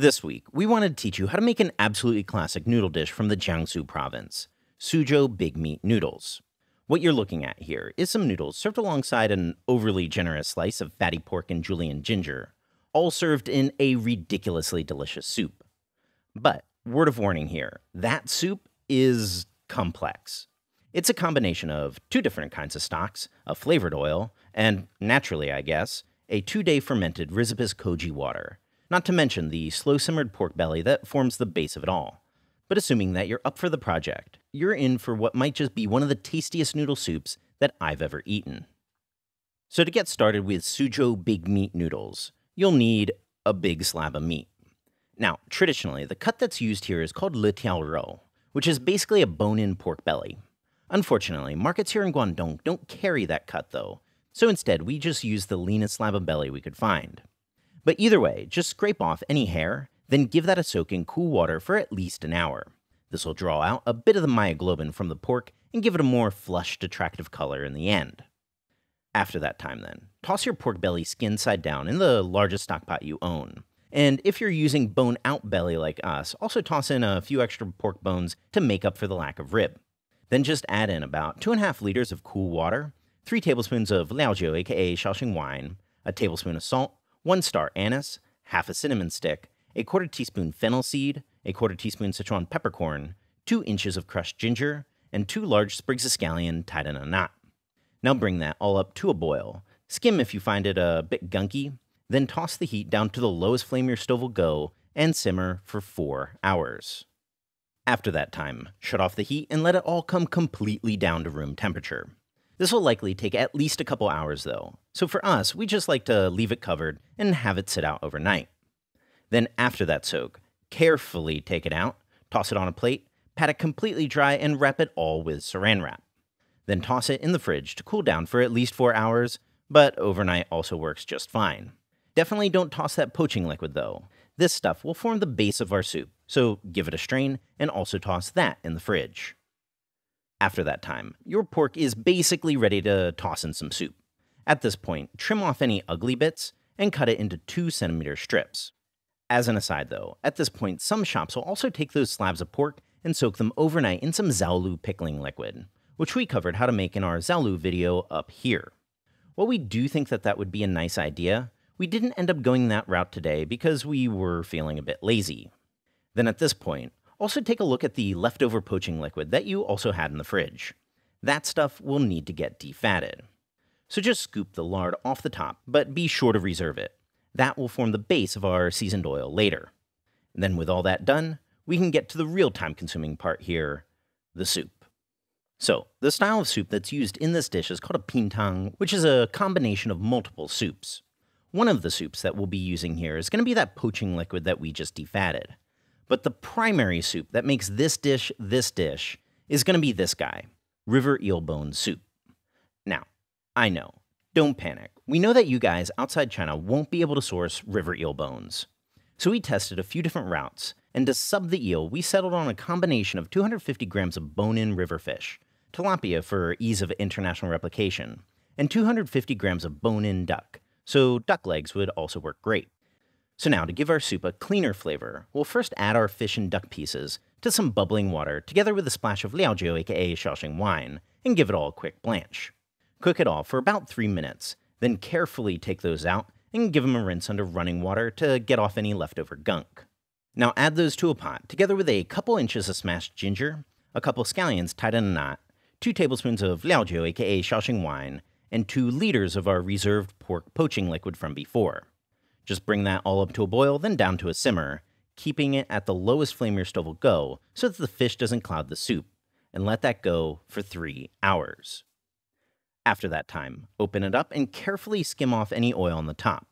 This week, we wanted to teach you how to make an absolutely classic noodle dish from the Jiangsu province, Suzhou Big Meat Noodles. What you're looking at here is some noodles served alongside an overly generous slice of fatty pork and julian ginger, all served in a ridiculously delicious soup. But, word of warning here, that soup is complex. It's a combination of two different kinds of stocks, a flavored oil, and, naturally, I guess, a two day fermented Risipus koji water, not to mention the slow simmered pork belly that forms the base of it all. But assuming that you're up for the project, you're in for what might just be one of the tastiest noodle soups that I've ever eaten. So, to get started with Sujo Big Meat Noodles, you'll need a big slab of meat. Now, traditionally, the cut that's used here is called le tiao rou, which is basically a bone in pork belly. Unfortunately, markets here in Guangdong don't carry that cut though, so instead we just use the leanest slab of belly we could find. But either way, just scrape off any hair, then give that a soak in cool water for at least an hour. This will draw out a bit of the myoglobin from the pork and give it a more flushed, attractive color in the end. After that time, then, toss your pork belly skin side down in the largest stockpot you own. And if you're using bone out belly like us, also toss in a few extra pork bones to make up for the lack of rib. Then just add in about 2.5 liters of cool water, 3 tablespoons of Liaojiu, aka Shaoxing wine, a tablespoon of salt, 1 star anise, half a cinnamon stick, a quarter teaspoon fennel seed, a quarter teaspoon Sichuan peppercorn, 2 inches of crushed ginger, and 2 large sprigs of scallion tied in a knot. Now bring that all up to a boil. Skim if you find it a bit gunky, then toss the heat down to the lowest flame your stove will go and simmer for 4 hours. After that time, shut off the heat and let it all come completely down to room temperature. This will likely take at least a couple hours though, so for us, we just like to leave it covered and have it sit out overnight. Then after that soak, carefully take it out, toss it on a plate, pat it completely dry, and wrap it all with saran wrap. Then toss it in the fridge to cool down for at least 4 hours, but overnight also works just fine. Definitely don't toss that poaching liquid though. This stuff will form the base of our soup, so give it a strain and also toss that in the fridge. After that time, your pork is basically ready to toss in some soup. At this point, trim off any ugly bits and cut it into 2 centimeter strips. As an aside though, at this point, some shops will also take those slabs of pork and soak them overnight in some Zaolu pickling liquid, which we covered how to make in our Zaolu video up here. While we do think that that would be a nice idea, we didn't end up going that route today because we were feeling a bit lazy. Then at this point, also take a look at the leftover poaching liquid that you also had in the fridge. That stuff will need to get defatted. So just scoop the lard off the top, but be sure to reserve it. That will form the base of our seasoned oil later. And then with all that done, we can get to the real time consuming part here, the soup. So, the style of soup that's used in this dish is called a pintang, which is a combination of multiple soups. One of the soups that we'll be using here is going to be that poaching liquid that we just defatted. But the primary soup that makes this dish this dish is going to be this guy, river eel bone soup. Now, I know, don't panic. We know that you guys outside China won't be able to source river eel bones. So we tested a few different routes, and to sub the eel, we settled on a combination of 250 grams of bone-in river fish, tilapia for ease of international replication, and 250 grams of bone-in duck, so duck legs would also work great. So now to give our soup a cleaner flavor, we'll first add our fish and duck pieces to some bubbling water together with a splash of liaojiu aka Shaoxing wine and give it all a quick blanch. Cook it all for about 3 minutes, then carefully take those out and give them a rinse under running water to get off any leftover gunk. Now add those to a pot together with a couple inches of smashed ginger, a couple scallions tied in a knot, 2 tablespoons of liaojiu aka Shaoxing wine, and 2 liters of our reserved pork poaching liquid from before. Just bring that all up to a boil, then down to a simmer, keeping it at the lowest flame your stove will go so that the fish doesn't cloud the soup, and let that go for three hours. After that time, open it up and carefully skim off any oil on the top.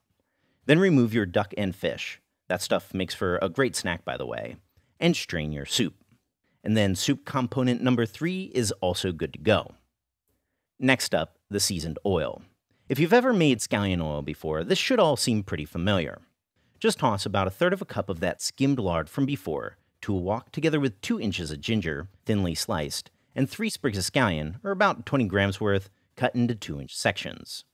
Then remove your duck and fish. That stuff makes for a great snack, by the way. And strain your soup. And then soup component number three is also good to go. Next up, the seasoned oil. If you've ever made scallion oil before, this should all seem pretty familiar. Just toss about a third of a cup of that skimmed lard from before to a wok together with 2 inches of ginger, thinly sliced, and 3 sprigs of scallion, or about 20 grams worth, cut into 2 inch sections.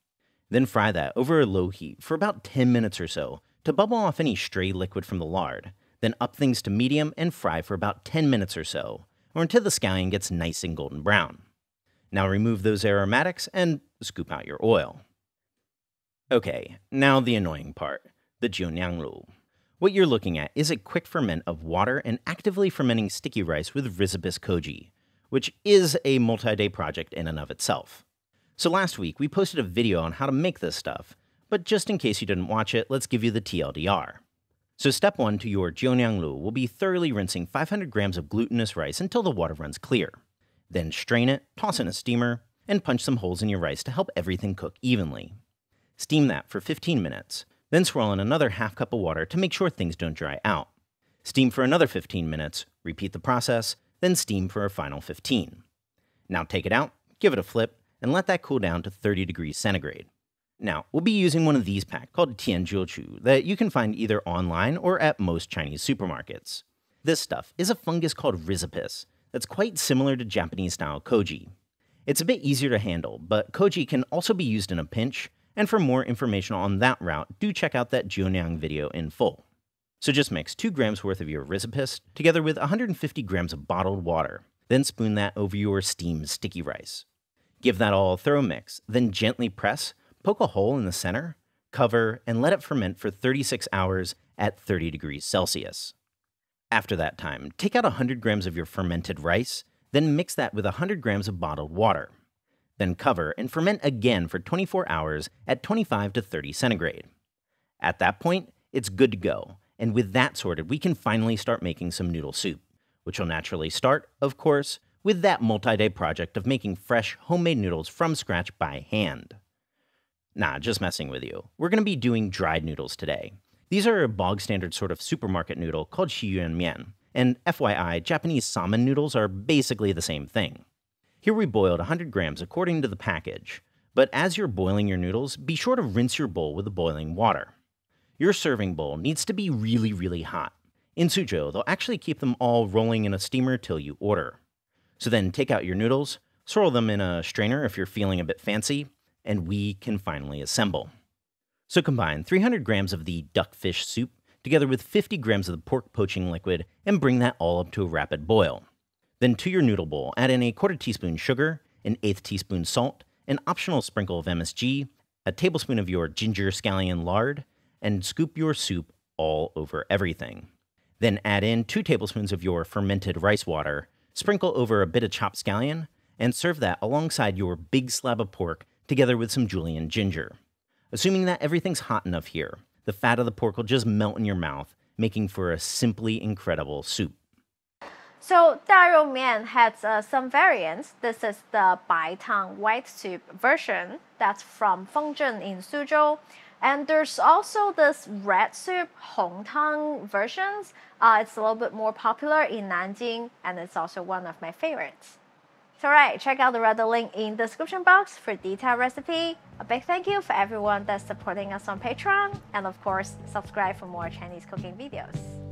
Then fry that over a low heat for about 10 minutes or so to bubble off any stray liquid from the lard, then up things to medium and fry for about 10 minutes or so, or until the scallion gets nice and golden brown. Now remove those aromatics and scoop out your oil. Okay, now the annoying part, the jiulianglu. What you're looking at is a quick ferment of water and actively fermenting sticky rice with Rizobis koji, which is a multi-day project in and of itself. So last week, we posted a video on how to make this stuff, but just in case you didn't watch it, let's give you the TLDR. So step one to your jiulianglu will be thoroughly rinsing 500 grams of glutinous rice until the water runs clear. Then strain it, toss in a steamer, and punch some holes in your rice to help everything cook evenly. Steam that for 15 minutes, then swirl in another half cup of water to make sure things don't dry out. Steam for another 15 minutes, repeat the process, then steam for a final 15. Now take it out, give it a flip, and let that cool down to 30 degrees centigrade. Now, we'll be using one of these packs called Tianjiuchu that you can find either online or at most Chinese supermarkets. This stuff is a fungus called rhizopus, that's quite similar to Japanese style koji. It's a bit easier to handle, but koji can also be used in a pinch, and for more information on that route, do check out that Jionyang video in full. So just mix 2 grams worth of your risipist together with 150 grams of bottled water, then spoon that over your steamed sticky rice. Give that all a thorough mix, then gently press, poke a hole in the center, cover, and let it ferment for 36 hours at 30 degrees Celsius. After that time, take out 100 grams of your fermented rice, then mix that with 100 grams of bottled water. Then cover and ferment again for 24 hours at 25 to 30 centigrade. At that point, it's good to go, and with that sorted, we can finally start making some noodle soup, which will naturally start, of course, with that multi day project of making fresh homemade noodles from scratch by hand. Nah, just messing with you. We're going to be doing dried noodles today. These are a bog standard sort of supermarket noodle called shiyuan mian. And FYI, Japanese salmon noodles are basically the same thing. Here we boiled 100 grams according to the package, but as you're boiling your noodles, be sure to rinse your bowl with the boiling water. Your serving bowl needs to be really, really hot. In Suzhou, they'll actually keep them all rolling in a steamer till you order. So then take out your noodles, swirl them in a strainer if you're feeling a bit fancy, and we can finally assemble. So combine 300 grams of the duckfish soup together with 50 grams of the pork poaching liquid and bring that all up to a rapid boil. Then to your noodle bowl, add in a quarter teaspoon sugar, an eighth teaspoon salt, an optional sprinkle of MSG, a tablespoon of your ginger scallion lard, and scoop your soup all over everything. Then add in two tablespoons of your fermented rice water, sprinkle over a bit of chopped scallion, and serve that alongside your big slab of pork together with some julienne ginger assuming that everything's hot enough here. The fat of the pork will just melt in your mouth, making for a simply incredible soup. So Darou Mian has uh, some variants. This is the Bai Tang white soup version that's from Fengzhen in Suzhou. And there's also this red soup, Hong Tang versions. Uh, it's a little bit more popular in Nanjing and it's also one of my favorites. So right, check out the other link in the description box for detailed recipe. A big thank you for everyone that's supporting us on Patreon, and of course, subscribe for more Chinese cooking videos.